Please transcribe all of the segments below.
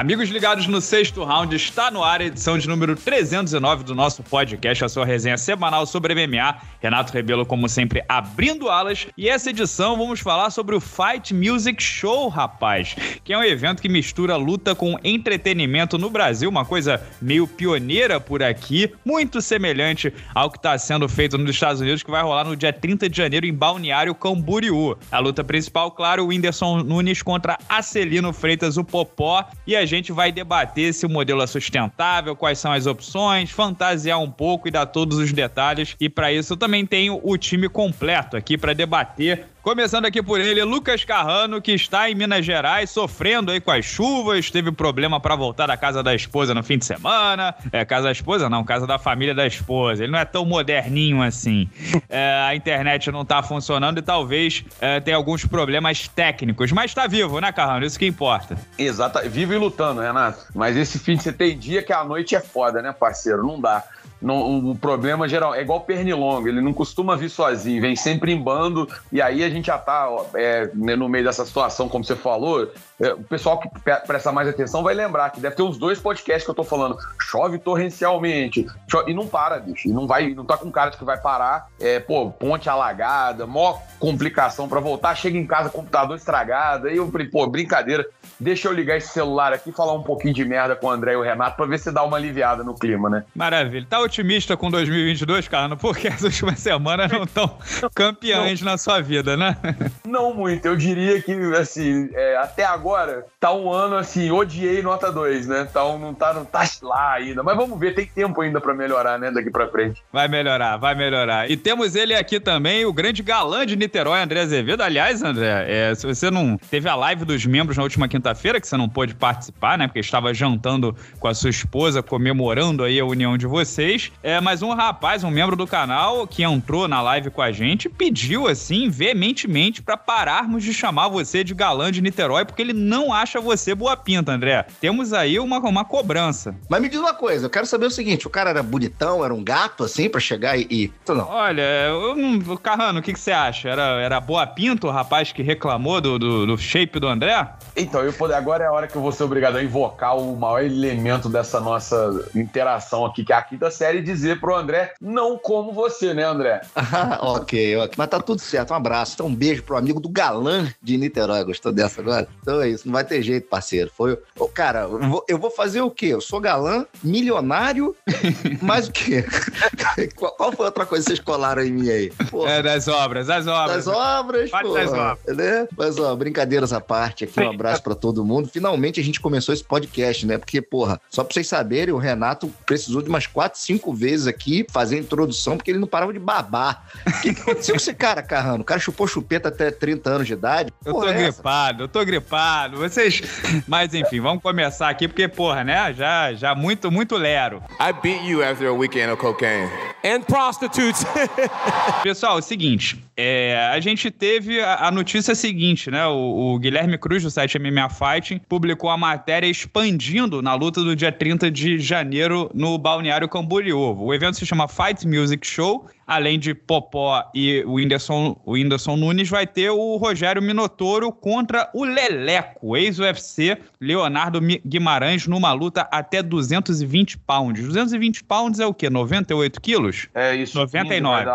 Amigos ligados no sexto round, está no ar a edição de número 309 do nosso podcast, a sua resenha semanal sobre MMA. Renato Rebelo, como sempre, abrindo alas. E essa edição vamos falar sobre o Fight Music Show, rapaz, que é um evento que mistura luta com entretenimento no Brasil, uma coisa meio pioneira por aqui, muito semelhante ao que está sendo feito nos Estados Unidos, que vai rolar no dia 30 de janeiro em Balneário Camboriú. A luta principal, claro, o Whindersson Nunes contra Acelino Freitas, o Popó. E a gente vai debater se o modelo é sustentável, quais são as opções, fantasiar um pouco e dar todos os detalhes. E para isso eu também tenho o time completo aqui para debater Começando aqui por ele, Lucas Carrano, que está em Minas Gerais, sofrendo aí com as chuvas, teve problema para voltar da casa da esposa no fim de semana. É, casa da esposa não, casa da família da esposa. Ele não é tão moderninho assim. É, a internet não tá funcionando e talvez é, tenha alguns problemas técnicos, mas tá vivo, né, Carrano? Isso que importa. Exato, vivo e lutando, Renato. Mas esse fim de você tem dia que a noite é foda, né, parceiro? Não dá. Não, o problema geral é igual pernilongo, ele não costuma vir sozinho, vem sempre em bando, e aí a gente já tá ó, é, né, no meio dessa situação, como você falou. É, o pessoal que presta mais atenção vai lembrar que deve ter uns dois podcasts que eu tô falando. Chove torrencialmente, chove, e não para, bicho, e não vai, não tá com cara de que vai parar. É, pô, ponte alagada, mó complicação para voltar, chega em casa, computador estragado. Aí eu falei, pô, brincadeira, deixa eu ligar esse celular aqui e falar um pouquinho de merda com o André e o Renato pra ver se dá uma aliviada no clima, né? Maravilha. Tá otimista com 2022, cara. Porque as últimas semanas não estão campeões não. na sua vida, né? Não muito. Eu diria que, assim, é, até agora, tá um ano, assim, odiei nota 2, né? Tá um, não, tá, não tá lá ainda. Mas vamos ver, tem tempo ainda para melhorar, né? Daqui para frente. Vai melhorar, vai melhorar. E temos ele aqui também, o grande galã de Niterói, André Azevedo. Aliás, André, é, se você não teve a live dos membros na última quinta-feira, que você não pôde participar, né? Porque estava jantando com a sua esposa, comemorando aí a união de vocês. É, mas um rapaz, um membro do canal, que entrou na live com a gente, pediu assim, veementemente, para pararmos de chamar você de galã de Niterói, porque ele não acha você boa pinta, André. Temos aí uma, uma cobrança. Mas me diz uma coisa, eu quero saber o seguinte: o cara era bonitão, era um gato, assim, para chegar e. e... Não. Olha, eu não. Carrano, o que, que você acha? Era, era boa pinta o rapaz que reclamou do, do, do shape do André? Então, eu poder, agora é a hora que eu vou ser obrigado a invocar o maior elemento dessa nossa interação aqui, que é a quinta série série dizer pro André, não como você, né, André? ok, ok. Mas tá tudo certo. Um abraço. Então, um beijo pro amigo do galã de Niterói. Gostou dessa agora? Então é isso. Não vai ter jeito, parceiro. Foi. Ô, cara, eu vou, eu vou fazer o quê? Eu sou galã, milionário, mais o quê? qual, qual, foi outra coisa que vocês colaram em mim aí? Porra. É, das obras, das obras. Das obras, pô. Das obras. É, né? Mas, ó, brincadeiras à parte aqui. Um abraço para todo mundo. Finalmente a gente começou esse podcast, né? Porque, porra, só pra vocês saberem, o Renato precisou de umas 4, 5 cinco vezes aqui fazer a introdução, porque ele não parava de babar. O que aconteceu com esse cara, Carrano? O cara chupou chupeta até 30 anos de idade. Porra, eu tô é gripado, eu tô gripado. Vocês. Mas enfim, vamos começar aqui, porque, porra, né? Já, já muito, muito lero. I beat you after a weekend of cocaine. And prostitutes. Pessoal, é o seguinte. É, a gente teve a, a notícia seguinte, né? O, o, Guilherme Cruz, do site MMA Fighting, publicou a matéria expandindo na luta do dia 30 de janeiro no Balneário Camboriú. O evento se chama Fight Music Show além de Popó e o Whindersson, o Whindersson Nunes, vai ter o Rogério Minotoro contra o Leleco, ex-UFC, Leonardo Guimarães, numa luta até 220 pounds. 220 pounds é o quê? 98 quilos? É isso. 99.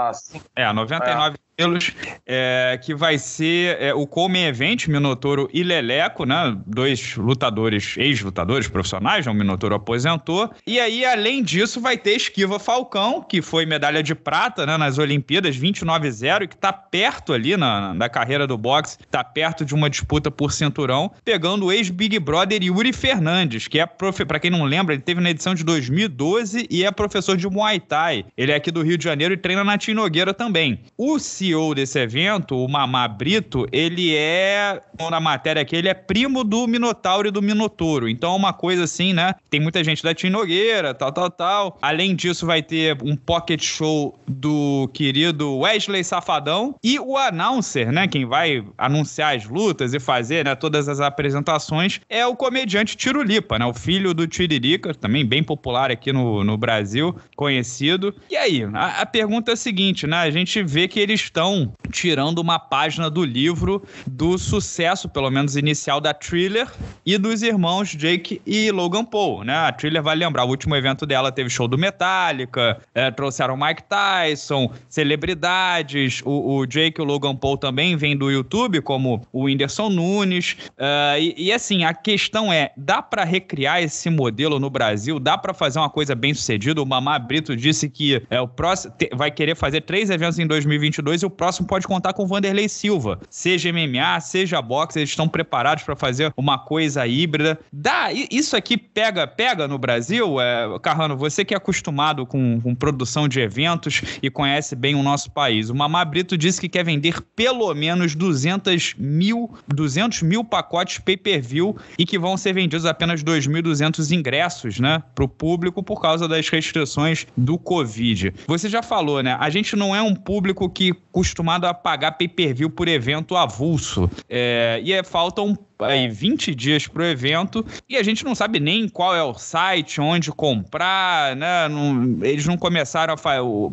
É, 99 é. quilos, é, que vai ser é, o Come Event, Minotouro e Leleco, né? Dois lutadores, ex-lutadores profissionais, um né? o Minotouro aposentou. E aí, além disso, vai ter Esquiva Falcão, que foi medalha de prata né, nas Olimpíadas, 29-0, e que está perto ali na, na carreira do boxe, está perto de uma disputa por cinturão, pegando o ex-Big Brother Yuri Fernandes, que é, para quem não lembra, ele teve na edição de 2012 e é professor de Muay Thai. Ele é aqui do Rio de Janeiro e treina na Tim Nogueira também. O CEO desse evento, o Mamá Brito, ele é, na matéria aqui, ele é primo do Minotauro e do Minotouro. Então é uma coisa assim, né? Tem muita gente da Tim Nogueira, tal, tal, tal. Além disso, vai ter um pocket show do do querido Wesley Safadão e o announcer, né, quem vai anunciar as lutas e fazer, né, todas as apresentações é o comediante Tirulipa, né, o filho do Tiririca, também bem popular aqui no, no Brasil, conhecido. E aí, a, a pergunta é a seguinte, né, a gente vê que eles estão tirando uma página do livro do sucesso, pelo menos inicial, da Thriller e dos irmãos Jake e Logan Paul, né? A Thriller vai lembrar, o último evento dela teve show do Metallica, é, trouxeram Mike Tyson, são celebridades. O, o Jake e o Logan Paul também vêm do YouTube, como o Whindersson Nunes. Uh, e, e, assim, a questão é: dá para recriar esse modelo no Brasil? Dá para fazer uma coisa bem sucedida? O Mamá Brito disse que é, o próximo te, vai querer fazer três eventos em 2022 e o próximo pode contar com o Vanderlei Silva. Seja MMA, seja boxe, eles estão preparados para fazer uma coisa híbrida. Dá, isso aqui pega, pega no Brasil? É, Carrano, você que é acostumado com, com produção de eventos e conhece bem o nosso país. O Mamá Brito disse que quer vender pelo menos 200 mil, 200 mil pacotes pay-per-view e que vão ser vendidos apenas 2.200 ingressos né, para o público por causa das restrições do Covid. Você já falou, né? A gente não é um público que é costumado a pagar pay-per-view por evento avulso. É, e é, falta um aí, 20 dias para o evento e a gente não sabe nem qual é o site, onde comprar, né? Não, eles não começaram a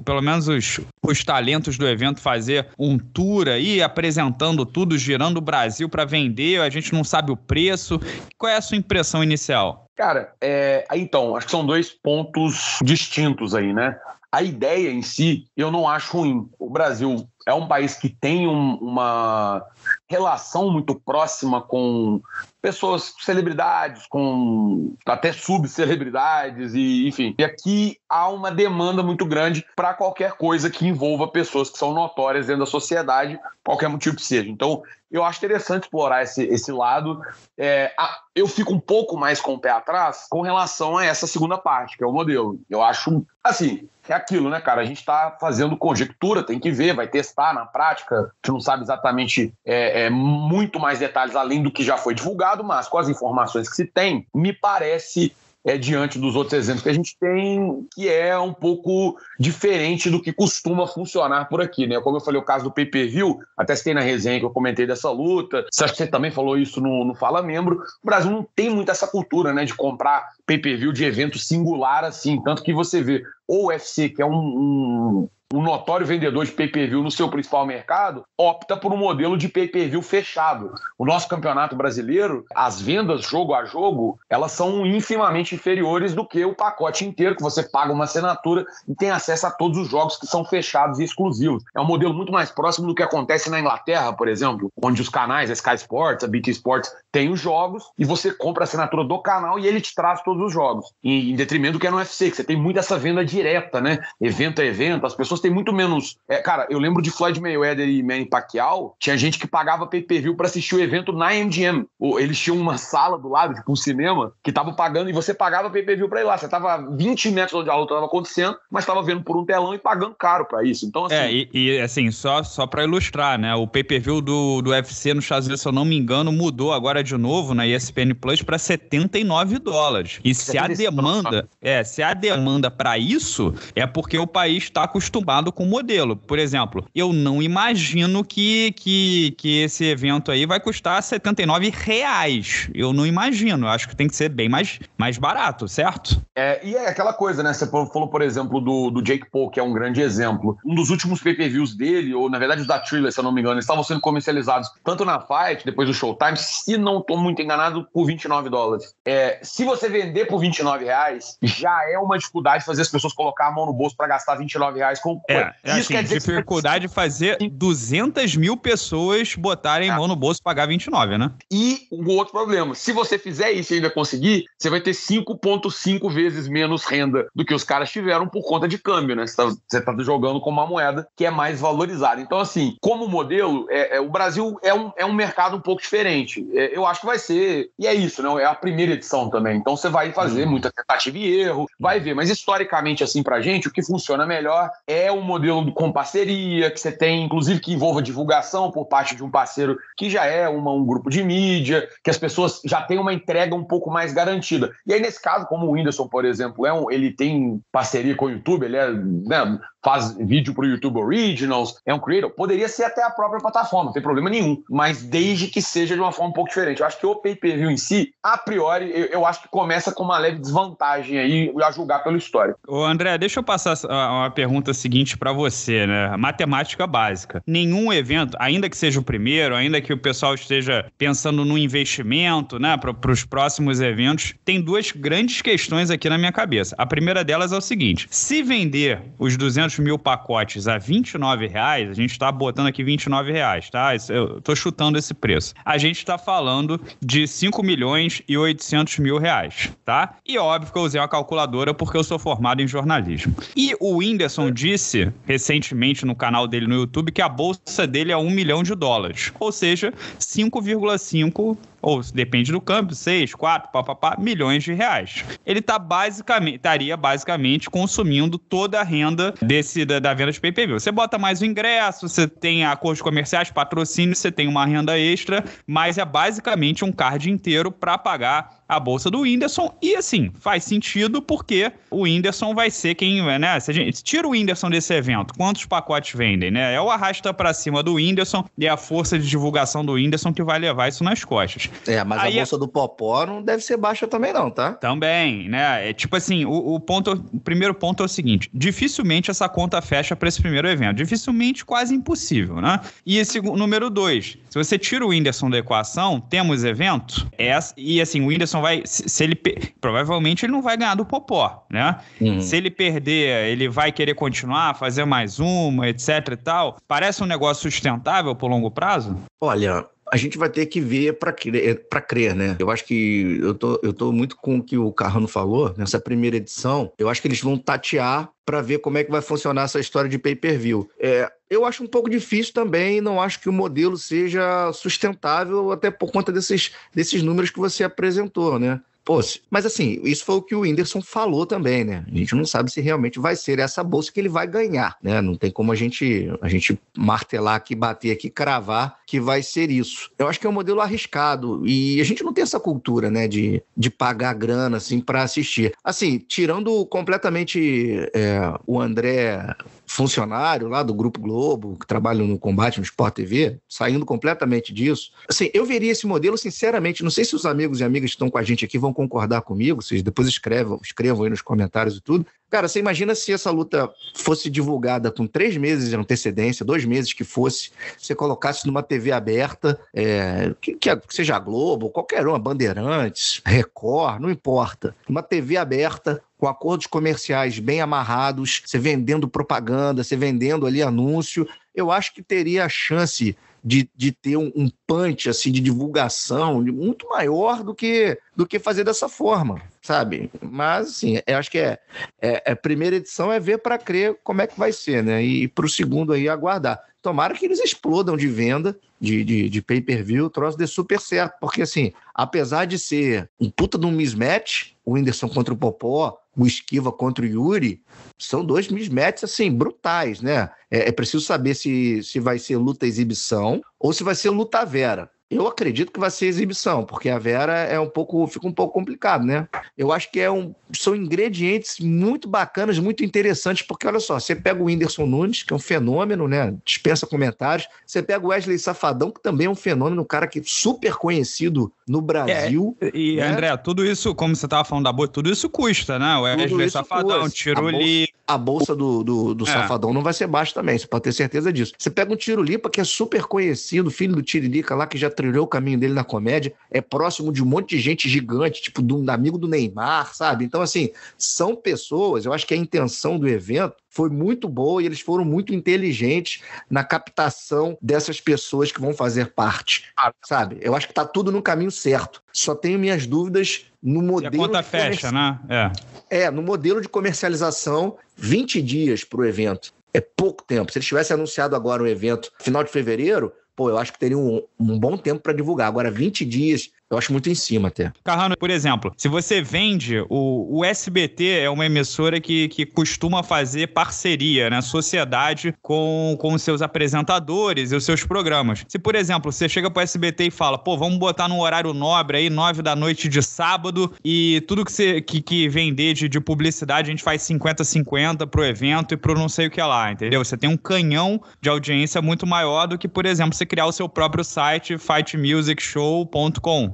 pelo menos os, os talentos do evento fazer um tour aí, apresentando tudo, girando o Brasil para vender, a gente não sabe o preço. Qual é a sua impressão inicial? Cara, é, então, acho que são dois pontos distintos aí, né? A ideia em si, eu não acho ruim. O Brasil é um país que tem um, uma relação muito próxima com pessoas, celebridades, com até subcelebridades e enfim. E aqui há uma demanda muito grande para qualquer coisa que envolva pessoas que são notórias dentro da sociedade, qualquer motivo que seja. Então, eu acho interessante explorar esse, esse lado. É, a, eu fico um pouco mais com o pé atrás com relação a essa segunda parte, que é o modelo. Eu acho, assim, é aquilo, né, cara? A gente está fazendo conjectura, tem que ver, vai ter na prática. A gente não sabe exatamente é, é, muito mais detalhes além do que já foi divulgado, mas com as informações que se tem, me parece é, diante dos outros exemplos que a gente tem, que é um pouco diferente do que costuma funcionar por aqui, né? Como eu falei, o caso do pay-per-view, até citei na resenha que eu comentei dessa luta, acha que você também falou isso no, no Fala Membro, o Brasil não tem muito essa cultura, né, de comprar pay-per-view de evento singular assim, tanto que você vê o UFC, que é um, um o notório vendedor de pay-per-view no seu principal mercado opta por um modelo de pay-per-view fechado. O nosso campeonato brasileiro, as vendas jogo a jogo, elas são infinitamente inferiores do que o pacote inteiro que você paga uma assinatura e tem acesso a todos os jogos que são fechados e exclusivos. É um modelo muito mais próximo do que acontece na Inglaterra, por exemplo, onde os canais, a Sky Sports, a BT Sports, têm os jogos e você compra a assinatura do canal e ele te traz todos os jogos. em detrimento do que é no UFC, que você tem muito essa venda direta, né? Evento a é evento, as pessoas têm muito menos. É, cara, eu lembro de Floyd Mayweather e Manny Pacquiao, tinha gente que pagava pay-per-view para assistir o evento na MGM. eles tinham uma sala do lado, tipo um cinema, que tava pagando e você pagava pay-per-view para ir lá. Você tava 20 metros onde a luta tava acontecendo, mas tava vendo por um telão e pagando caro para isso. Então, assim. É, e, e assim, só, só para ilustrar, né? O pay-per-view do, do UFC no Estados Unidos, se eu não me engano, mudou agora de novo na ESPN Plus para 79 dólares. E se a demanda, é, se a demanda para isso é porque o país está acostumado com o modelo. Por exemplo, eu não imagino que, que, que esse evento aí vai custar 79 reais. Eu não imagino. Eu acho que tem que ser bem mais, mais barato, certo? É, e é aquela coisa, né? Você falou, por exemplo, do, do Jake Paul, que é um grande exemplo. Um dos últimos pay-per-views dele, ou na verdade os da Thriller, se eu não me engano, eles estavam sendo comercializados tanto na Fight, depois do Showtime, se não estou muito enganado, por 29 dólares. É, se você vender por 29 reais, já é uma dificuldade fazer as pessoas colocar a mão no bolso para gastar 29 reais com é, é Isso assim, quer dizer dificuldade que... fazer 200 mil pessoas botarem tá. mão no bolso e pagar 29, né? E um outro problema, se você fizer isso e ainda conseguir, você vai ter 5,5 vezes menos renda do que os caras tiveram por conta de câmbio, né? Você tá, tá jogando com uma moeda que é mais valorizada. Então, assim, como modelo, é, é o Brasil é um, é um mercado um pouco diferente. É, eu acho que vai ser, e é isso, né? É a primeira edição também. Então, você vai fazer uhum. muita tentativa e erro, vai ver. Mas, historicamente, assim, pra gente, o que funciona melhor é um modelo com parceria, que você tem, inclusive, que envolva divulgação por parte de um parceiro que já é uma, um grupo de mídia, que as pessoas já têm uma entrega um pouco mais garantida. E aí, nesse caso, como o Whindersson, por exemplo, é um, ele tem parceria com o YouTube, ele é, né, faz vídeo para o YouTube Originals, é um creator, poderia ser até a própria plataforma, não tem problema nenhum, mas desde que seja de uma forma um pouco diferente. Eu acho que o pay-per-view em si, a priori, eu, eu acho que começa com uma leve desvantagem aí, a julgar pela história. Ô André, deixa eu passar uma pergunta seguinte seguinte para você, né? Matemática básica. Nenhum evento, ainda que seja o primeiro, ainda que o pessoal esteja pensando no investimento, né, para os próximos eventos, tem duas grandes questões aqui na minha cabeça. A primeira delas é o seguinte: se vender os 200 mil pacotes a 29 reais, a gente está botando aqui 29 reais, tá? Eu tô chutando esse preço. A gente está falando de 5 milhões e 800 mil reais, tá? E óbvio que eu usei uma calculadora porque eu sou formado em jornalismo. E o Whindersson é. disse disse recentemente no canal dele no YouTube que a bolsa dele é um milhão de dólares, ou seja, 5,5 ou depende do câmbio, 6, 4, papapá, milhões de reais. Ele tá basicamente, estaria basicamente consumindo toda a renda desse da, da venda de PPV. Você bota mais o ingresso, você tem acordos comerciais, patrocínio, você tem uma renda extra, mas é basicamente um card inteiro para pagar a bolsa do Whindersson. E assim, faz sentido porque o Whindersson vai ser quem, né? Se a gente tira o Whindersson desse evento, quantos pacotes vendem, né? É o arrasta para cima do Whindersson e é a força de divulgação do Whindersson que vai levar isso nas costas. É, mas Aí a é bolsa do Popó não deve ser baixa também, não, tá? Também, né? É tipo assim, o, o ponto, o primeiro ponto é o seguinte: dificilmente essa conta fecha para esse primeiro evento. Dificilmente, quase impossível, né? E esse número dois, se você tira o Whindersson da equação, temos evento, é, e assim, o Whindersson vai. Se, se ele provavelmente ele não vai ganhar do Popó, né? Uhum. Se ele perder, ele vai querer continuar, fazer mais uma, etc e tal. Parece um negócio sustentável por longo prazo? Olha, a gente vai ter que ver para crer, é, crer, né? Eu acho que eu tô, eu tô muito com o que o Carrano falou nessa primeira edição. Eu acho que eles vão tatear para ver como é que vai funcionar essa história de pay-per-view. É, eu acho um pouco difícil também, não acho que o modelo seja sustentável, até por conta desses, desses números que você apresentou, né? Poxa, mas assim, isso foi o que o Whindersson falou também, né? A gente não sabe se realmente vai ser essa bolsa que ele vai ganhar, né? Não tem como a gente, a gente martelar aqui, bater aqui, cravar que vai ser isso. Eu acho que é um modelo arriscado e a gente não tem essa cultura, né, de, de pagar grana, assim, para assistir. Assim, tirando completamente é, o André funcionário lá do Grupo Globo, que trabalha no combate no Sport TV, saindo completamente disso. Assim, eu veria esse modelo, sinceramente, não sei se os amigos e amigas que estão com a gente aqui vão concordar comigo, vocês depois escrevam, escrevam aí nos comentários e tudo, Cara, você imagina se essa luta fosse divulgada com três meses de antecedência, dois meses que fosse, você colocasse numa TV aberta, é, que, é, que, seja a Globo, qualquer uma, Bandeirantes, Record, não importa. Uma TV aberta, com acordos comerciais bem amarrados, você vendendo propaganda, você vendendo ali anúncio, eu acho que teria a chance de, de ter um, um punch assim de divulgação muito maior do que do que fazer dessa forma, sabe? Mas assim, eu acho que é, é, é primeira edição é ver para crer como é que vai ser, né? E, e para o segundo aí aguardar. Tomara que eles explodam de venda, de, de, de pay-per-view, o troço dê super certo. Porque, assim, apesar de ser um puta de um mismatch, o Whindersson contra o Popó, o Esquiva contra o Yuri, são dois mismatches, assim, brutais, né? É, é preciso saber se, se vai ser luta-exibição ou se vai ser luta-vera. Eu acredito que vai ser exibição, porque a Vera é um pouco, fica um pouco complicado, né? Eu acho que é um, são ingredientes muito bacanas, muito interessantes, porque olha só, você pega o Whindersson Nunes, que é um fenômeno, né? Dispensa comentários. Você pega o Wesley Safadão, que também é um fenômeno, um cara que é super conhecido no Brasil. É, e, né? André, tudo isso, como você estava falando da bolsa, tudo isso custa, né? O Wesley Safadão, tirou ali a bolsa do, do, do é. Safadão não vai ser baixa também, você pode ter certeza disso. Você pega um Tirolipa, que é super conhecido, filho do Tirilica lá, que já trilhou o caminho dele na comédia, é próximo de um monte de gente gigante, tipo do amigo do Neymar, sabe? Então, assim, são pessoas, eu acho que a intenção do evento foi muito boa e eles foram muito inteligentes na captação dessas pessoas que vão fazer parte, sabe? Eu acho que tá tudo no caminho certo. Só tenho minhas dúvidas no modelo. E a conta fecha, comerci... né? É. é, no modelo de comercialização, 20 dias para o evento. É pouco tempo. Se eles tivessem anunciado agora um evento final de fevereiro, pô, eu acho que teria um, um bom tempo para divulgar. Agora, 20 dias eu acho muito em cima até. Carrano, por exemplo, se você vende, o, o SBT é uma emissora que, que costuma fazer parceria, né? Sociedade com, com os seus apresentadores e os seus programas. Se, por exemplo, você chega pro SBT e fala, pô, vamos botar num horário nobre aí, nove da noite de sábado, e tudo que, você, que, que vender de, de publicidade a gente faz 50-50 pro evento e pro não sei o que lá, entendeu? Você tem um canhão de audiência muito maior do que, por exemplo, você criar o seu próprio site, fightmusicshowcom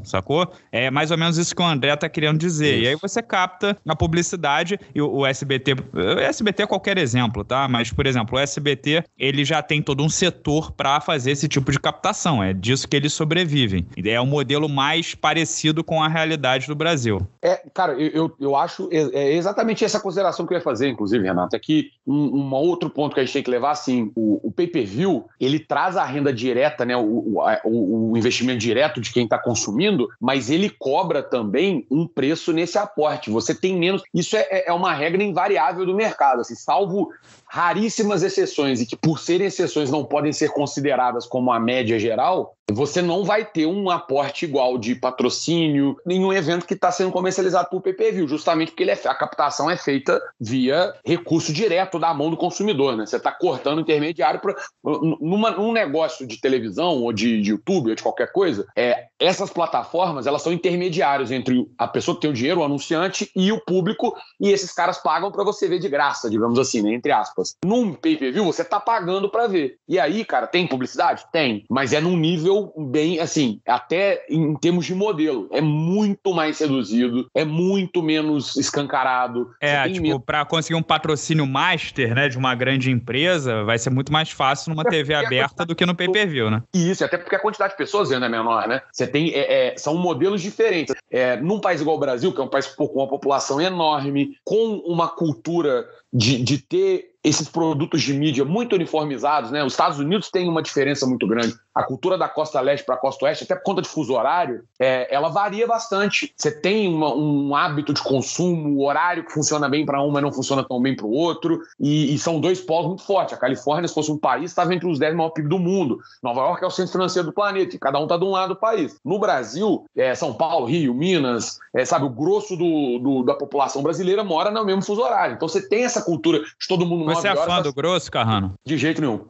sacou? É mais ou menos isso que o André tá querendo dizer. Isso. E aí você capta a publicidade e o, SBT. O SBT é qualquer exemplo, tá? Mas, por exemplo, o SBT, ele já tem todo um setor para fazer esse tipo de captação. É disso que eles sobrevivem. É o modelo mais parecido com a realidade do Brasil. É, cara, eu, eu, eu acho é exatamente essa consideração que eu ia fazer, inclusive, Renato. É que um, um outro ponto que a gente tem que levar, assim, o, o pay-per-view, ele traz a renda direta, né? o, o, o investimento direto de quem está consumindo investindo, mas ele cobra também um preço nesse aporte. Você tem menos. Isso é, é, é uma regra invariável do mercado, assim, salvo raríssimas exceções e que, por serem exceções, não podem ser consideradas como a média geral, você não vai ter um aporte igual de patrocínio em um evento que está sendo comercializado por PPV, justamente porque é, a captação é feita via recurso direto da mão do consumidor. Né? Você está cortando intermediário para. Num negócio de televisão ou de, de, YouTube ou de qualquer coisa, é, essas plataformas elas são intermediários entre a pessoa que tem o dinheiro, o anunciante e o público, e esses caras pagam para você ver de graça, digamos assim, né? entre aspas aspas, num pay-per-view você tá pagando para ver. E aí, cara, tem publicidade? Tem. Mas é num nível bem, assim, até em termos de modelo. É muito mais reduzido, é muito menos escancarado. É, tipo, para pra conseguir um patrocínio master, né, de uma grande empresa, vai ser muito mais fácil numa é, TV aberta do que no pay-per-view, né? Isso, até porque a quantidade de pessoas ainda é menor, né? Você tem, é, é, são modelos diferentes. É, num país igual o Brasil, que é um país com uma população enorme, com uma cultura de, de ter esses produtos de mídia muito uniformizados, né? Os Estados Unidos têm uma diferença muito grande. A cultura da costa leste para a costa oeste, até por conta de fuso horário, é, ela varia bastante. Você tem uma, um hábito de consumo, horário que funciona bem para um, mas não funciona tão bem para o outro. E, e, são dois polos muito fortes. A Califórnia, se fosse um país, estava entre os 10 maiores PIB do mundo. Nova York é o centro financeiro do planeta, e cada um está de um lado do país. No Brasil, é, São Paulo, Rio, Minas, é, sabe, o grosso do, do, da população brasileira mora no mesmo fuso horário. Então você tem essa cultura de todo mundo mas você é fã do grosso, Carrano? De jeito nenhum.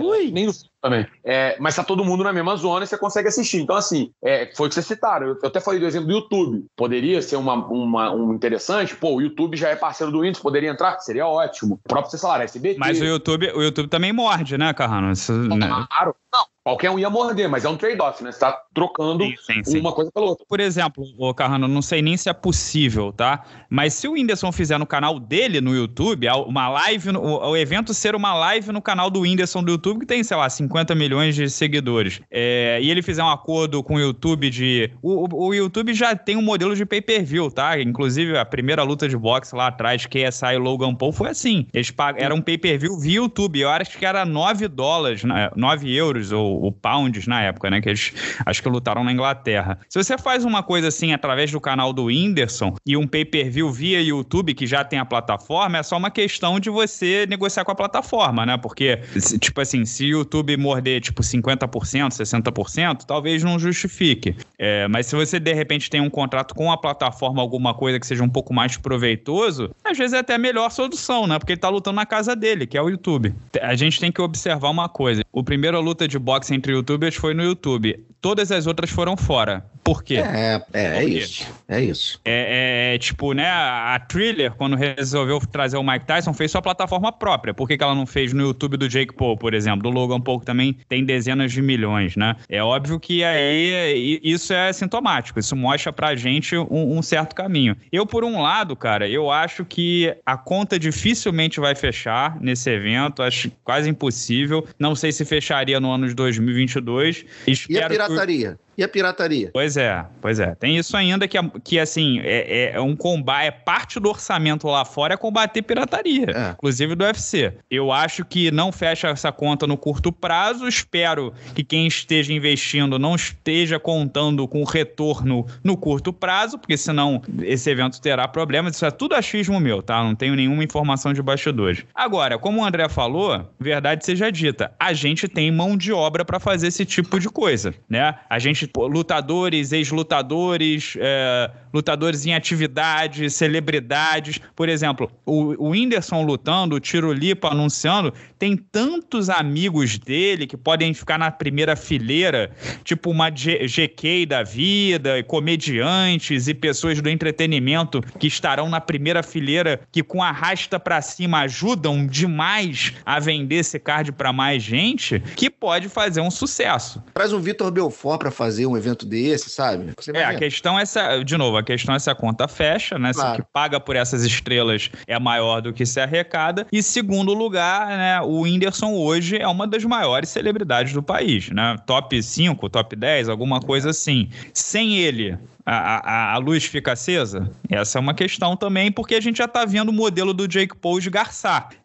Ui. Nem no, também. É, mas tá todo mundo na mesma zona e você consegue assistir. Então, assim, é, foi o que vocês citaram. Eu, eu, até falei do exemplo do YouTube. Poderia ser uma, uma, um interessante? Pô, o YouTube já é parceiro do Windows, poderia entrar? Seria ótimo. O próprio, sei lá, SBT. Mas o YouTube, o YouTube também morde, né, Carrano? Isso, né? Claro. Não, Qualquer um ia morder, mas é um trade-off, né? Você tá trocando sim, sim, sim. uma coisa pela outra. Por exemplo, o Carrano, não sei nem se é possível, tá? Mas se o Whindersson fizer no canal dele no YouTube, uma live, o evento ser uma live no canal do Whindersson do YouTube, que tem, sei lá, 50 50 milhões de seguidores é, e ele fizer um acordo com o YouTube de. O, o, o YouTube já tem um modelo de pay-per-view, tá? Inclusive, a primeira luta de boxe lá atrás, KSI e Logan Paul, foi assim. Eles pag... Era um pay-per-view via YouTube. Eu acho que era 9 dólares, 9 né? euros ou, ou pounds na época, né? Que eles acho que lutaram na Inglaterra. Se você faz uma coisa assim através do canal do Whindersson e um pay-per-view via YouTube, que já tem a plataforma, é só uma questão de você negociar com a plataforma, né? Porque, tipo assim, se o YouTube morder tipo 50%, 60%, talvez não justifique. É, mas se você de repente tem um contrato com a plataforma, alguma coisa que seja um pouco mais proveitoso, às vezes é até a melhor solução, né? Porque ele tá lutando na casa dele, que é o YouTube. A gente tem que observar uma coisa. O primeiro luta de boxe entre youtubers foi no YouTube. Todas as outras foram fora. Por quê? É, é, é isso. É isso. É, é, é tipo, né? A Thriller, quando resolveu trazer o Mike Tyson, fez sua plataforma própria. Por que, que ela não fez no YouTube do Jake Paul, por exemplo? Do Logan Paul que também tem dezenas de milhões, né? É óbvio que aí isso é sintomático, isso mostra pra gente um, um certo caminho. Eu, por um lado, cara, eu acho que a conta dificilmente vai fechar nesse evento, acho quase impossível. Não sei se fecharia no ano de 2022. Espero e a pirataria? Que... E a pirataria? Pois é, pois é. Tem isso ainda que, é, que assim, é, é, é um combate, é parte do orçamento lá fora é combater pirataria, é. inclusive do UFC. Eu acho que não fecha essa conta no curto prazo, espero que quem esteja investindo não esteja contando com retorno no curto prazo, porque senão esse evento terá problemas. Isso é tudo achismo meu, tá? Não tenho nenhuma informação de bastidores. Agora, como o André falou, verdade seja dita, a gente tem mão de obra para fazer esse tipo de coisa, né? A gente Tipo, lutadores, ex-lutadores, é, lutadores em atividade, celebridades. Por exemplo, o, o Whindersson lutando, o Lipa anunciando, tem tantos amigos dele que podem ficar na primeira fileira, tipo uma GK da vida, e comediantes e pessoas do entretenimento que estarão na primeira fileira, que com a arrasta para cima ajudam demais a vender esse card para mais gente, que pode fazer um sucesso. Traz um Vitor Belfort para fazer um evento desse, sabe? é, a questão é essa, de novo, a questão é se a conta fecha, né? Claro. Se o que paga por essas estrelas é maior do que se arrecada. E segundo lugar, né, o Whindersson hoje é uma das maiores celebridades do país, né? Top 5, top 10, alguma coisa é. assim. Sem ele, a, a, luz fica acesa? Essa é uma questão também, porque a gente já está vendo o modelo do Jake Paul de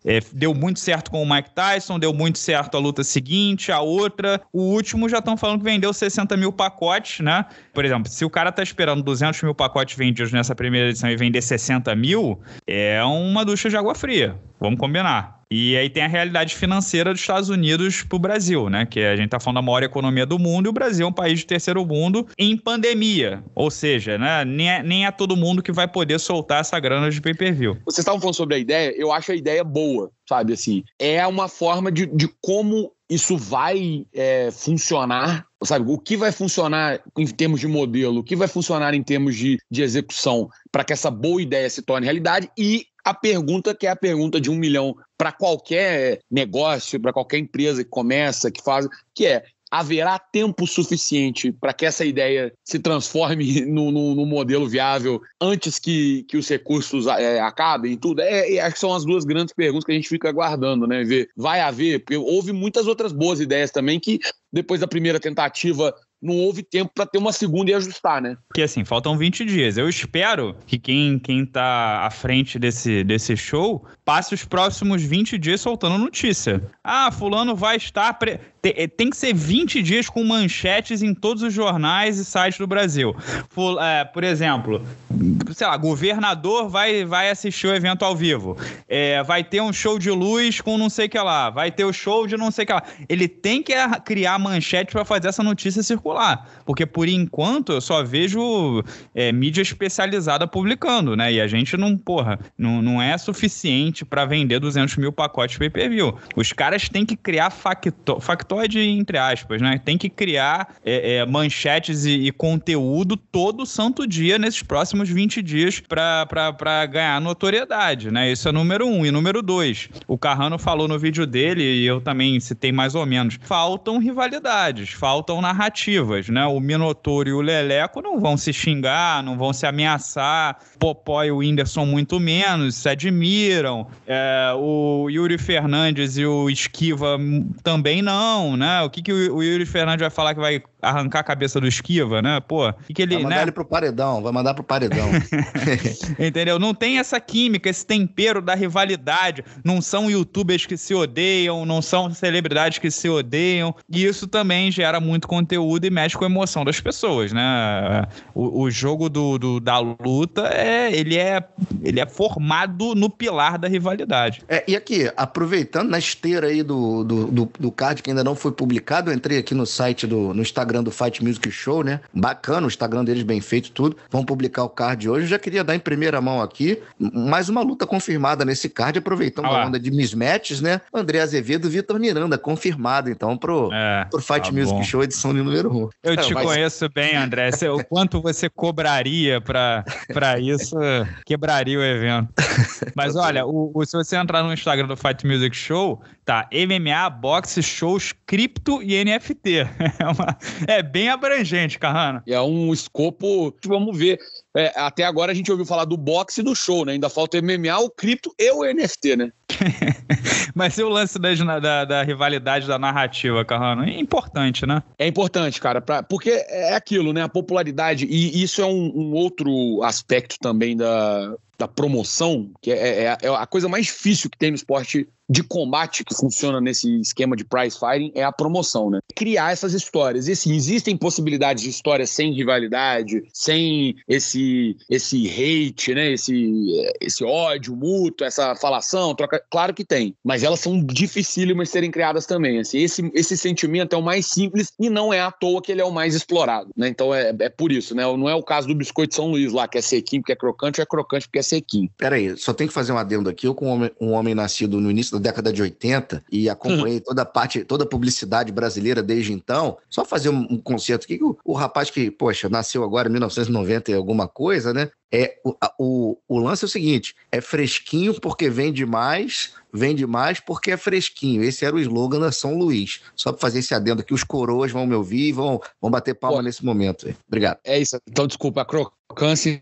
É, deu muito certo com o Mike Tyson, deu muito certo a luta seguinte, a outra. O último já estão falando que vendeu 60 mil pacotes, né? Por exemplo, se o cara está esperando 200 mil pacotes vendidos nessa primeira edição e vender 60 mil, é uma ducha de água fria. Vamos combinar. E aí tem a realidade financeira dos Estados Unidos para o Brasil, né? Que a gente está falando da maior economia do mundo e o Brasil é um país de terceiro mundo em pandemia. Ou seja, né? nem, é, nem é todo mundo que vai poder soltar essa grana de pay-per-view. Vocês estavam falando sobre a ideia, eu acho a ideia boa, sabe? Assim, é uma forma de, de como isso vai é, funcionar sabe, o que vai funcionar em termos de modelo, o que vai funcionar em termos de, de execução para que essa boa ideia se torne realidade e a pergunta que é a pergunta de um milhão para qualquer negócio, para qualquer empresa que começa, que faz, que é haverá tempo suficiente para que essa ideia se transforme no, no, no, modelo viável antes que, que os recursos é, acabem e tudo? É, é, acho que são as duas grandes perguntas que a gente fica aguardando, né? Ver, vai haver, porque houve muitas outras boas ideias também que depois da primeira tentativa não houve tempo para ter uma segunda e ajustar, né? Porque assim, faltam 20 dias. Eu espero que quem, quem tá à frente desse, desse show passe os próximos 20 dias soltando notícia. Ah, fulano vai estar. Pre... Eh, tem, que ser 20 dias com manchetes em todos os jornais e sites do Brasil. Por, é, eh, por exemplo, sei lá, governador vai, vai assistir o evento ao vivo. É, vai ter um show de luz com não sei o que lá. Vai ter o um show de não sei o que lá. Ele tem que criar manchete para fazer essa notícia circular. Porque, por enquanto, eu só vejo é, mídia especializada publicando, né? E a gente não, porra, não, não é suficiente para vender 200 mil pacotes pay per view. Os caras têm que criar facto, factoide, entre aspas, né? Tem que criar é, é manchetes e, e conteúdo todo santo dia nesses próximos menos 20 dias para ganhar notoriedade, né? Isso é número um. E número dois, o Carrano falou no vídeo dele, e eu também citei mais ou menos, faltam rivalidades, faltam narrativas, né? O Minotouro e o Leleco não vão se xingar, não vão se ameaçar, Popó e o Whindersson muito menos, se admiram. É, o Yuri Fernandes e o Esquiva também não, né? O que, que o, Yuri Fernandes vai falar que vai arrancar a cabeça do Esquiva, né? Pô, que, que ele. Vai mandar né? ele pro paredão, vai mandar pro paredão. Entendeu? Não tem essa química, esse tempero da rivalidade. Não são youtubers que se odeiam, não são celebridades que se odeiam. E isso também gera muito conteúdo e mexe com a emoção das pessoas, né? O, o jogo do, do da luta é é, ele é, ele é formado no pilar da rivalidade. É, e aqui, aproveitando na esteira aí do, do, do, do card que ainda não foi publicado, eu entrei aqui no site do no Instagram do Fight Music Show, né? Bacana, o Instagram deles bem feito, tudo. Vão publicar o card hoje. Eu já queria dar em primeira mão aqui mais uma luta confirmada nesse card, aproveitando ah, a onda de mismatches, né? André Azevedo, Vitor Miranda, confirmado então pro, é, pro Fight tá Music bom. Show edição número 1. Um. Eu te mas... conheço bem, André. o quanto você cobraria pra, pra isso? isso quebraria o evento. Mas olha, o, o, se você entrar no Instagram do Fight Music Show, Tá, MMA, boxe, shows, cripto e NFT. É, uma, é bem abrangente, Carrano. É um escopo, vamos ver. É, até agora a gente ouviu falar do boxe e do show, né? Ainda falta o MMA, o cripto e o NFT, né? Mas e o lance da, da, da rivalidade da narrativa, Carrano? É importante, né? É importante, cara, pra, porque é aquilo, né? A popularidade, e isso é um, um outro aspecto também da, da promoção, que é, é, é, é, a coisa mais difícil que tem no esporte de combate que funciona nesse esquema de prize fighting, é a promoção, né? criar essas histórias. E assim, existem possibilidades de histórias sem rivalidade, sem esse esse hate, né? Esse, esse ódio mútuo, essa falação, troca. Claro que tem, mas elas são dificílimas serem criadas também. Assim, esse, esse sentimento é o mais simples e não é à toa que ele é o mais explorado, né? Então é, é por isso, né? Não é o caso do biscoito São Luís lá, que é sequinho porque é crocante, ou é crocante porque é sequinho. Peraí, só tem que fazer um adendo aqui. Eu, como um homem, um homem nascido no início da década de 80 e acompanhei uhum. toda a parte, toda a publicidade brasileira desde então. Só fazer um, concerto aqui, o, o rapaz que, poxa, nasceu agora em 1990 e alguma coisa, né? É, o, o, o, lance é o seguinte: é fresquinho porque vende mais, vende mais porque é fresquinho. Esse era o slogan da São Luís. Só para fazer esse adendo aqui, os coroas vão me ouvir e vão, vão bater palma Pô, nesse momento. Obrigado. É isso. Então, desculpa, a crocância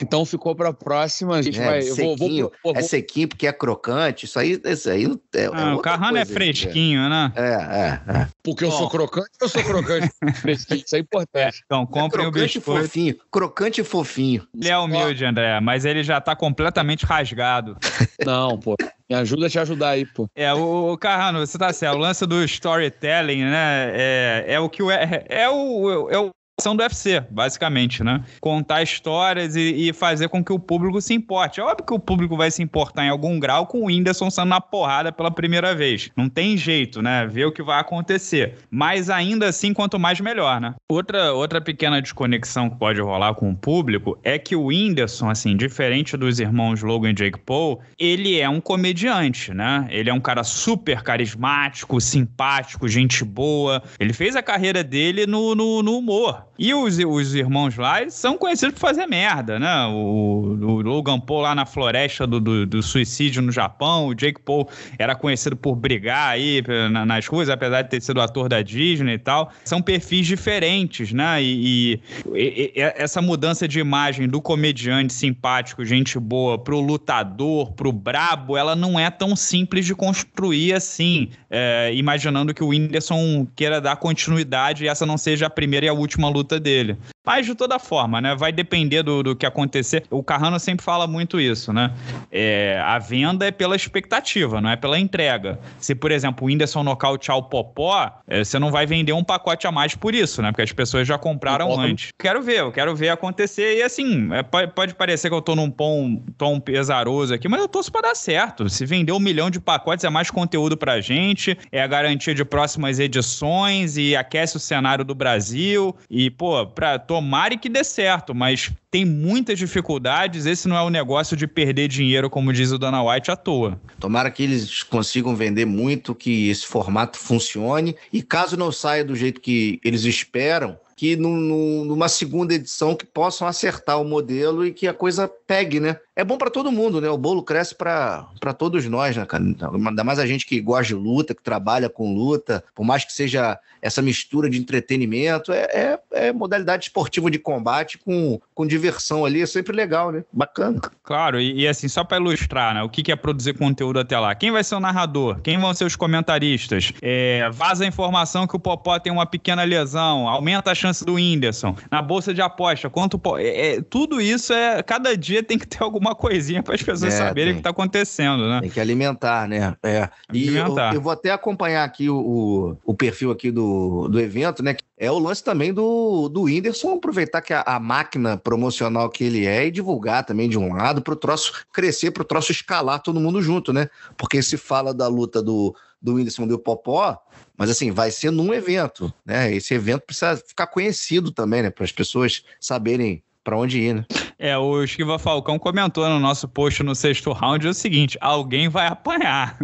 então ficou para a próxima. A gente é, vai. Sequinho, vou, vou, é vou, é sequinho porque é crocante. Isso aí, isso aí é. é ah, o Carrano é fresquinho, né? É, é. é. Porque Bom. eu sou crocante, eu sou crocante. fresquinho, isso é importante. Então, compre é o Crocante e fofinho. Crocante e fofinho. Ele é humilde, André. André, mas ele já tá completamente rasgado. Não, pô. Me ajuda a te ajudar aí, pô. É, o, o Carrano, você tá certo. Assim, o lance do storytelling, né? É, é o que o, é, é, o, é o ação do UFC, basicamente, né? Contar histórias e, e, fazer com que o público se importe. É óbvio que o público vai se importar em algum grau com o Whindersson sendo na porrada pela primeira vez. Não tem jeito, né? Ver o que vai acontecer. Mas ainda assim, quanto mais melhor, né? Outra, outra pequena desconexão que pode rolar com o público é que o Whindersson, assim, diferente dos irmãos Logan e Jake Paul, ele é um comediante, né? Ele é um cara super carismático, simpático, gente boa. Ele fez a carreira dele no, no, no humor e os, os irmãos lá eles são conhecidos por fazer merda, né? O, o Logan Paul lá na floresta do, do, do, suicídio no Japão, o Jake Paul era conhecido por brigar aí nas ruas, apesar de ter sido ator da Disney e tal. São perfis diferentes, né? E, e, e essa mudança de imagem do comediante simpático, gente boa, pro lutador, pro brabo, ela não é tão simples de construir assim, é, imaginando que o Whindersson queira dar continuidade e essa não seja a primeira e a última luta luta dele. Mas de toda forma, né? Vai depender do, do que acontecer. O Carrano sempre fala muito isso, né? É, a venda é pela expectativa, não é pela entrega. Se, por exemplo, o Whindersson nocautear o Popó, é, você não vai vender um pacote a mais por isso, né? Porque as pessoas já compraram Popó... antes. Quero ver, eu quero ver acontecer. E assim, é, pode, parecer que eu tô num pom, tom pesaroso aqui, mas eu torço pra dar certo. Se vender um milhão de pacotes, é mais conteúdo pra gente, é a garantia de próximas edições e aquece o cenário do Brasil. E, pô, pra, tô Tomare que dê certo, mas tem muitas dificuldades. Esse não é o um negócio de perder dinheiro, como diz o Dana White, à toa. Tomara que eles consigam vender muito, que esse formato funcione. E caso não saia do jeito que eles esperam, que numa segunda edição que possam acertar o modelo e que a coisa pegue, né? É bom para todo mundo, né? O bolo cresce para todos nós, né, cara? Ainda mais a gente que gosta de luta, que trabalha com luta, por mais que seja essa mistura de entretenimento, é, é, é modalidade esportiva de combate com, com diversão ali, é sempre legal, né? Bacana. Claro, e, e assim, só para ilustrar, né? O que, que é produzir conteúdo até lá? Quem vai ser o narrador? Quem vão ser os comentaristas? É, vaza a informação que o Popó tem uma pequena lesão, aumenta a chance chance do Whindersson, na bolsa de aposta, quanto é, é, tudo isso é cada dia tem que ter alguma coisinha para as pessoas é, saberem o que está acontecendo, né? Tem que alimentar, né? É. E Eu, eu, vou até acompanhar aqui o, o perfil aqui do, do evento, né? É o lance também do, do Whindersson aproveitar que a, a máquina promocional que ele é e divulgar também de um lado para o troço crescer, para o troço escalar todo mundo junto, né? Porque se fala da luta do, do Whindersson e do Popó, mas assim, vai ser num evento, né? Esse evento precisa ficar conhecido também, né? Para as pessoas saberem para onde ir, né? É, o Esquiva Falcão comentou no nosso post no sexto round o seguinte: alguém vai apanhar.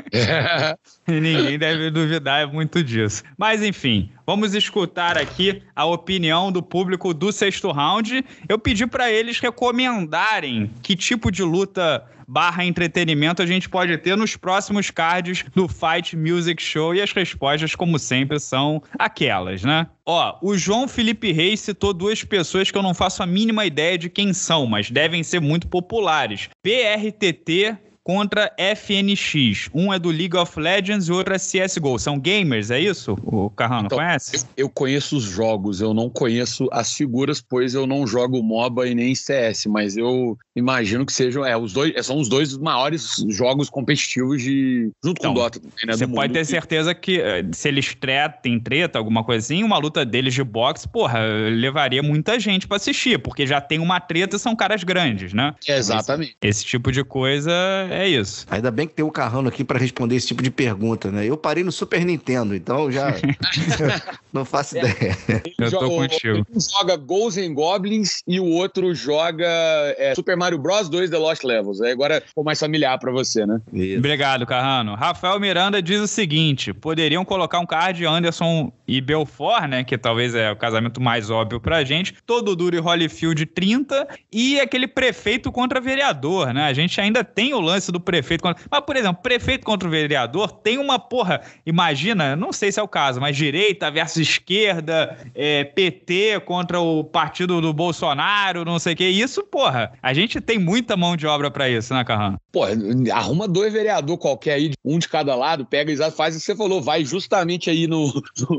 e ninguém deve duvidar muito disso. Mas enfim, vamos escutar aqui a opinião do público do sexto round. Eu pedi para eles recomendarem que tipo de luta barra entretenimento a gente pode ter nos próximos cards do Fight Music Show e as respostas, como sempre, são aquelas, né? Ó, o João Felipe Reis citou duas pessoas que eu não faço a mínima ideia de quem são, mas devem ser muito populares. PRTT contra FNX. Um é do League of Legends e o outro é CSGO. São gamers, é isso? O Carrano, então, conhece? Eu, eu, conheço os jogos, eu não conheço as figuras, pois eu não jogo MOBA e nem CS, mas eu imagino que sejam. É, os dois, é, são os dois maiores jogos competitivos de. Junto então, com o então, Dota. Né, você do pode ter certeza que eh, se eles tretem treta, alguma coisinha, assim, uma luta deles de boxe, porra, levaria muita gente para assistir, porque já tem uma treta e são caras grandes, né? Exatamente. Esse, esse tipo de coisa é isso. Ainda bem que tem o um Carrano aqui para responder esse tipo de pergunta, né? Eu parei no Super Nintendo, então já não faço é, ideia. Eu tô contigo. Um joga Ghosts and Goblins e o outro joga é, Super Mario Bros 2 The Lost Levels. Aí é, agora ficou mais familiar para você, né? Isso. Obrigado, Carrano. Rafael Miranda diz o seguinte: poderiam colocar um card de Anderson e Belfort, né? Que talvez é o casamento mais óbvio pra gente. Todo duro e Holyfield 30 e aquele prefeito contra vereador, né? A gente ainda tem o lance do prefeito. Contra... Mas, por exemplo, prefeito contra o vereador tem uma porra. Imagina, não sei se é o caso, mas direita versus esquerda, é, PT contra o partido do Bolsonaro, não sei o que. Isso, porra, a gente tem muita mão de obra para isso, né, Carrano? Pô, arruma dois vereadores qualquer aí, um de cada lado, pega e faz o que você falou, vai justamente aí no,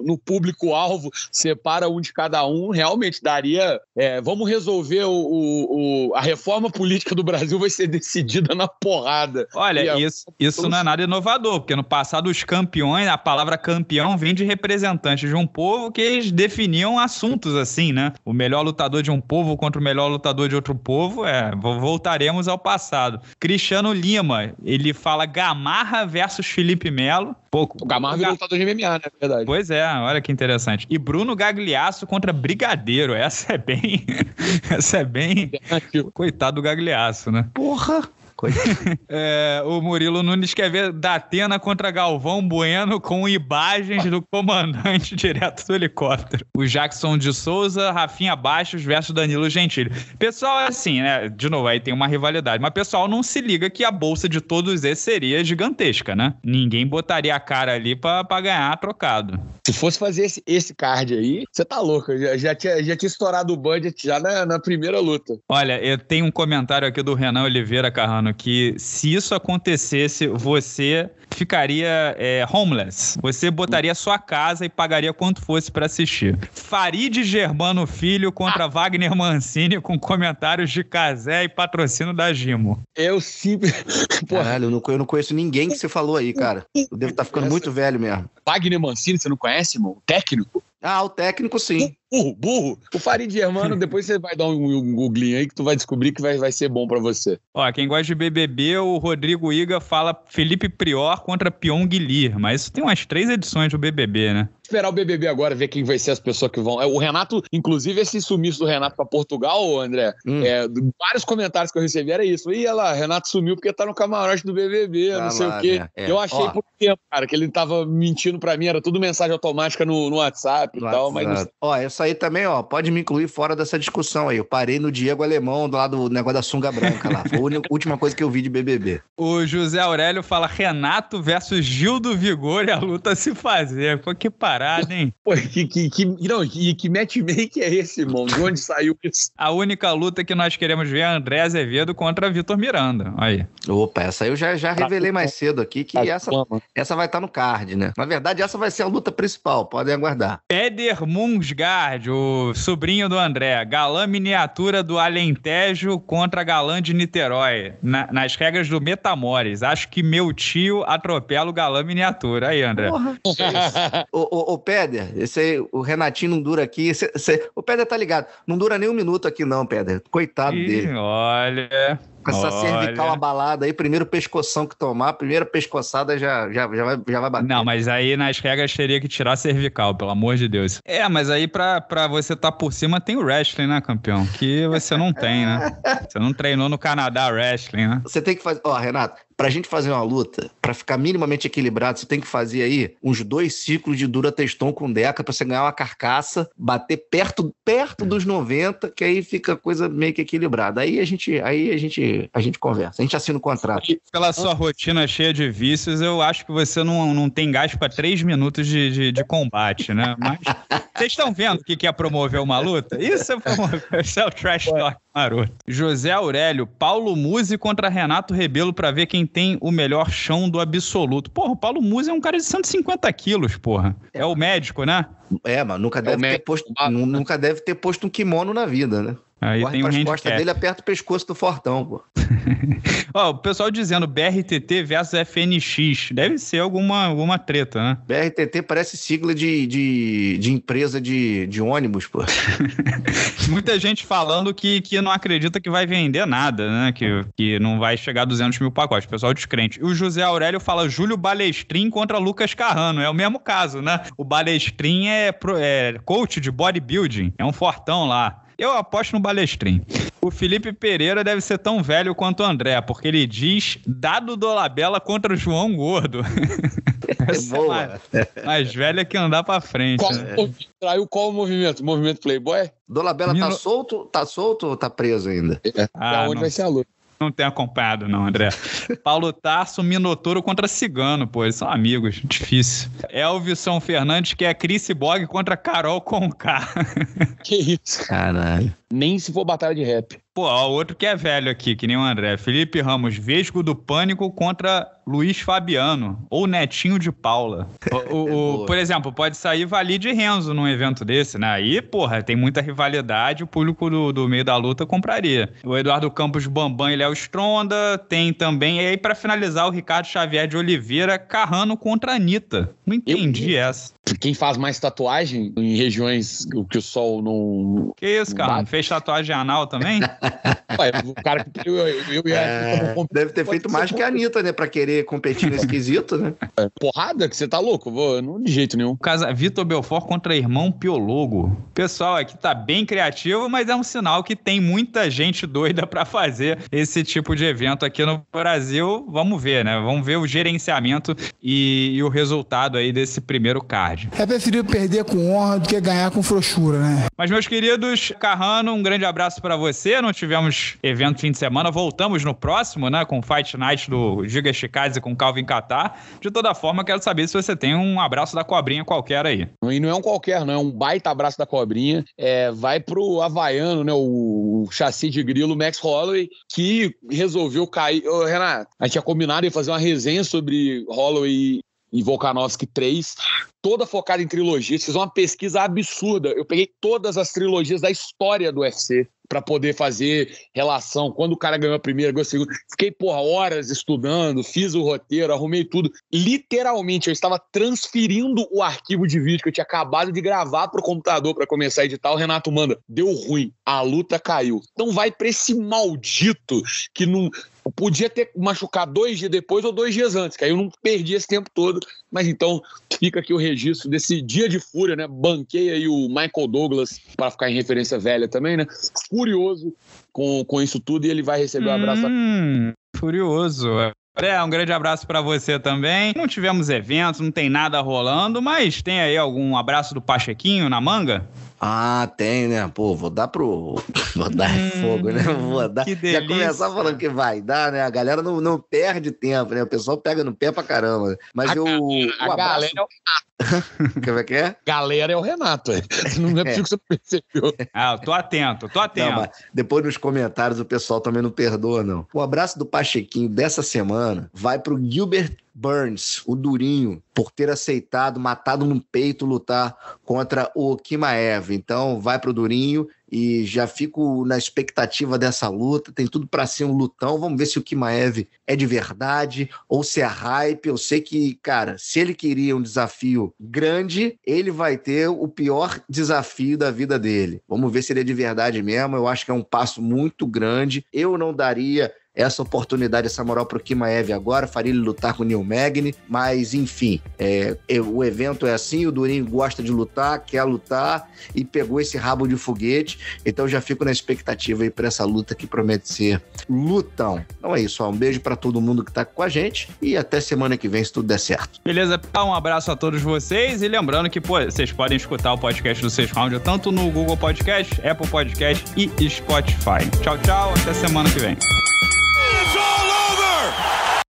no público-alvo, separa um de cada um, realmente daria. É, vamos resolver o, o, o, a reforma política do Brasil vai ser decidida na porrada nada. Olha, isso, isso não é nada inovador, porque no passado os campeões, a palavra campeão vem de representantes de um povo que eles definiam assuntos assim, né? O melhor lutador de um povo contra o melhor lutador de outro povo, é, voltaremos ao passado. Cristiano Lima, ele fala Gamarra versus Felipe Melo. Pouco. O Gamarra virou lutador de MMA, né? É verdade. Pois é, olha que interessante. E Bruno Gagliasso contra Brigadeiro. Essa é bem. Essa é bem. É coitado do Gagliasso, né? Porra! coisa. é, o Murilo Nunes quer ver Datena contra Galvão Bueno com imagens do comandante direto do helicóptero. O Jackson de Souza, Rafinha Baixos versus Danilo Gentili. Pessoal, é assim, né? De novo, aí tem uma rivalidade. Mas pessoal não se liga que a bolsa de todos esses seria gigantesca, né? Ninguém botaria a cara ali pra, ganhar trocado. Se fosse fazer esse, esse card aí, você tá louco. já, já, tinha, já tinha estourado o budget já na, na primeira luta. Olha, eu tenho um comentário aqui do Renan Oliveira Carrano mano, que se isso acontecesse, você ficaria é, homeless. Você botaria sua casa e pagaria quanto fosse para assistir. Farid Germano Filho contra Wagner Mancini com comentários de Casé e patrocínio da Gimo. Eu sempre. Caralho, eu não conheço ninguém que você falou aí, cara. Eu devo estar tá ficando Essa... muito velho mesmo. Wagner Mancini, você não conhece, irmão? técnico? Ah, o técnico sim. Burro, burro. O Farid Hermano, depois você vai dar um, um, googlinho aí que tu vai descobrir que vai, vai ser bom para você. Ó, quem gosta de BBB, o Rodrigo Iga fala Felipe Prior contra Pyong Lee, mas tem umas três edições do BBB, né? esperar o BBB agora, ver quem vai ser as pessoas que vão. É, o Renato, inclusive, esse sumiço do Renato para Portugal, André, hum. é, vários comentários que eu recebi era isso. Ih, olha lá, Renato sumiu porque tá no camarote do BBB, tá não sei lá, o quê. Né? É. Eu achei Ó. por tempo, cara, que ele tava mentindo para mim, era tudo mensagem automática no, no WhatsApp no e tal, WhatsApp. mas... Ó, essa aí também, ó, pode me incluir fora dessa discussão aí. Eu parei no Diego Alemão, do lado do negócio da sunga branca lá. Foi a última coisa que eu vi de BBB. O José Aurélio fala Renato versus Gil do Vigor e a luta se fazer. Pô, que pariu parada, hein? Pô, que, que, que, não, que, que matchmaking é esse, irmão? De onde saiu isso? A única luta que nós queremos ver é André Azevedo contra Vitor Miranda. Aí. Opa, essa eu já, já revelei mais cedo aqui, que tá essa, essa vai estar tá no card, né? Na verdade, essa vai ser a luta principal, podem aguardar. Peder Munsgard, o sobrinho do André, galã miniatura do Alentejo contra galã de Niterói, na, nas regras do Metamores. Acho que meu tio atropela o galã miniatura. Aí, André. Porra, o, Ô, Pedro, esse aí, o Renatinho não dura aqui. Esse, esse, o Pedro tá ligado. Não dura nem um minuto aqui, não, Pedro. Coitado Ih, dele. Olha. Com essa Olha. cervical abalada aí, primeiro pescoção que tomar, primeira pescoçada já, já, já, vai, já vai bater. Não, mas aí nas regras teria que tirar a cervical, pelo amor de Deus. É, mas aí pra, pra você estar tá por cima tem o wrestling, né, campeão? Que você não tem, né? Você não treinou no Canadá wrestling, né? Você tem que fazer. Ó, oh, Renato, pra gente fazer uma luta, pra ficar minimamente equilibrado, você tem que fazer aí uns dois ciclos de dura testão com Deca pra você ganhar uma carcaça, bater perto, perto dos 90, que aí fica a coisa meio que equilibrada. Aí a gente, aí a gente a gente conversa, a gente assina o contrato. E pela sua rotina cheia de vícios, eu acho que você não, não tem gás para três minutos de, de, de, combate, né? Mas vocês estão vendo o que é promover uma luta? Isso é, promover, isso é o trash talk maroto. José Aurélio, Paulo Musi contra Renato Rebelo para ver quem tem o melhor chão do absoluto. Porra, o Paulo Musi é um cara de 150 quilos, porra. É o médico, né? É, mas nunca é deve, é ter, posto, né? nunca deve ter posto um kimono na vida, né? Aí Corre tem um handicap. dele, aperta o pescoço do Fortão, pô. Ó, o pessoal dizendo BRTT versus FNX. Deve ser alguma, alguma treta, né? BRTT parece sigla de, de, de empresa de, de ônibus, pô. Muita gente falando que, que não acredita que vai vender nada, né? Que, que não vai chegar a 200 mil pacotes. Pessoal descrente. O José Aurélio fala Júlio Balestrin contra Lucas Carrano. É o mesmo caso, né? O Balestrin é, pro, é coach de bodybuilding. É um fortão lá. Eu aposto no Balestrin. O Felipe Pereira deve ser tão velho quanto o André, porque ele diz dado Dolabella contra o João Gordo. Essa é Boa. Mais, mais velha que andar pra frente. Qual, né? Traiu qual o movimento? movimento Playboy? Dolabella Milo... tá solto? Tá solto ou tá preso ainda? É, ah, pra onde não. vai ser a luta? não tenho acompanhado, não, André. Paulo Tarso, Minotouro contra Cigano, pô, eles são amigos, difícil. Elvison Fernandes, que é Chris Bog contra Carol Conká. Que isso? Caralho nem se for batalha de rap. Pô, ó, outro que é velho aqui, que nem o André. Felipe Ramos, Vesgo do Pânico contra Luiz Fabiano, ou Netinho de Paula. O, o por exemplo, pode sair Valide Renzo num evento desse, né? Aí, porra, tem muita rivalidade, o público do, do meio da luta compraria. O Eduardo Campos Bambam e Léo Stronda, tem também. E aí, para finalizar, o Ricardo Xavier de Oliveira, Carrano contra Anitta. Não entendi Eu... essa. Quem faz mais tatuagem em regiões que o sol não. Que isso, cara? Fechado fez tatuagem anal também? Ué, o cara que eu, eu, eu, é, Deve ter feito mais que a Anitta, né? Pra querer competir no esquisito, né? É, porrada? Que você tá louco? Vou, não de jeito nenhum. Casa Vitor Belfort contra irmão Piologo. Pessoal, aqui tá bem criativo, mas é um sinal que tem muita gente doida para fazer esse tipo de evento aqui no Brasil. Vamos ver, né? Vamos ver o gerenciamento e, e o resultado aí desse primeiro card. É preferível perder com honra do que ganhar com frouxura, né? Mas, meus queridos, Carrano um grande abraço para você. Não tivemos evento fim de semana, voltamos no próximo, né? Com Fight Night do Giga e com Calvin Catar. De toda forma, quero saber se você tem um abraço da cobrinha qualquer aí. E não é um qualquer, não, é um baita abraço da cobrinha. É, vai pro Havaiano, né? O chassi de grilo Max Holloway, que resolveu cair. Ô, Renato, a gente tinha combinado em fazer uma resenha sobre Holloway em Volkanovski 3, toda focada em trilogias. Fiz uma pesquisa absurda. Eu peguei todas as trilogias da história do UFC para poder fazer relação. Quando o cara ganhou a primeira, ganhou a segunda. Fiquei, porra, horas estudando, fiz o roteiro, arrumei tudo. Literalmente, eu estava transferindo o arquivo de vídeo que eu tinha acabado de gravar pro computador para começar a editar. O Renato manda, deu ruim, a luta caiu. Então vai pra esse maldito que não eu podia ter machucado dois dias depois ou dois dias antes, que aí eu não perdi esse tempo todo. Mas então fica aqui o registro desse dia de fúria, né? Banquei aí o Michael Douglas para ficar em referência velha também, né? Furioso com, com isso tudo e ele vai receber o um abraço. Hum, furioso. É, um grande abraço para você também. Não tivemos eventos, não tem nada rolando, mas tem aí algum abraço do Pachequinho na manga? Ah, tem, né? Pô, vou dar pro. Vou dar hum, fogo, né? Vou dar. Que Já começar falando que vai dar, né? A galera não, não perde tempo, né? O pessoal pega no pé pra caramba. Mas a eu. A, abraço... galera é o Como é que é? Galera é o Renato. É. Não é possível que você percebeu. Ah, eu tô atento, eu tô atento. Não, depois nos comentários o pessoal também não perdoa, não. O abraço do Pachequinho dessa semana vai pro Gilbert Burns, o durinho, por ter aceitado, matado no peito, lutar contra o Kimaev. Então, vai pro durinho e já fico na expectativa dessa luta. Tem tudo para ser um lutão. Vamos ver se o Kimaev é de verdade ou se é hype. Eu sei que, cara, se ele queria um desafio grande, ele vai ter o pior desafio da vida dele. Vamos ver se ele é de verdade mesmo. Eu acho que é um passo muito grande. Eu não daria essa oportunidade, essa moral para o Kimaev agora, faria ele lutar com o Neil Magni, mas enfim, é, é, o evento é assim, o Durinho gosta de lutar, quer lutar e pegou esse rabo de foguete, então já fico na expectativa aí para essa luta que promete ser lutão. Então é isso, ó, um beijo para todo mundo que está com a gente e até semana que vem, se tudo der certo. Beleza, um abraço a todos vocês e lembrando que pô, vocês podem escutar o podcast do Seis Round tanto no Google Podcast, Apple Podcast e Spotify. Tchau, tchau, até semana que vem. It's all over.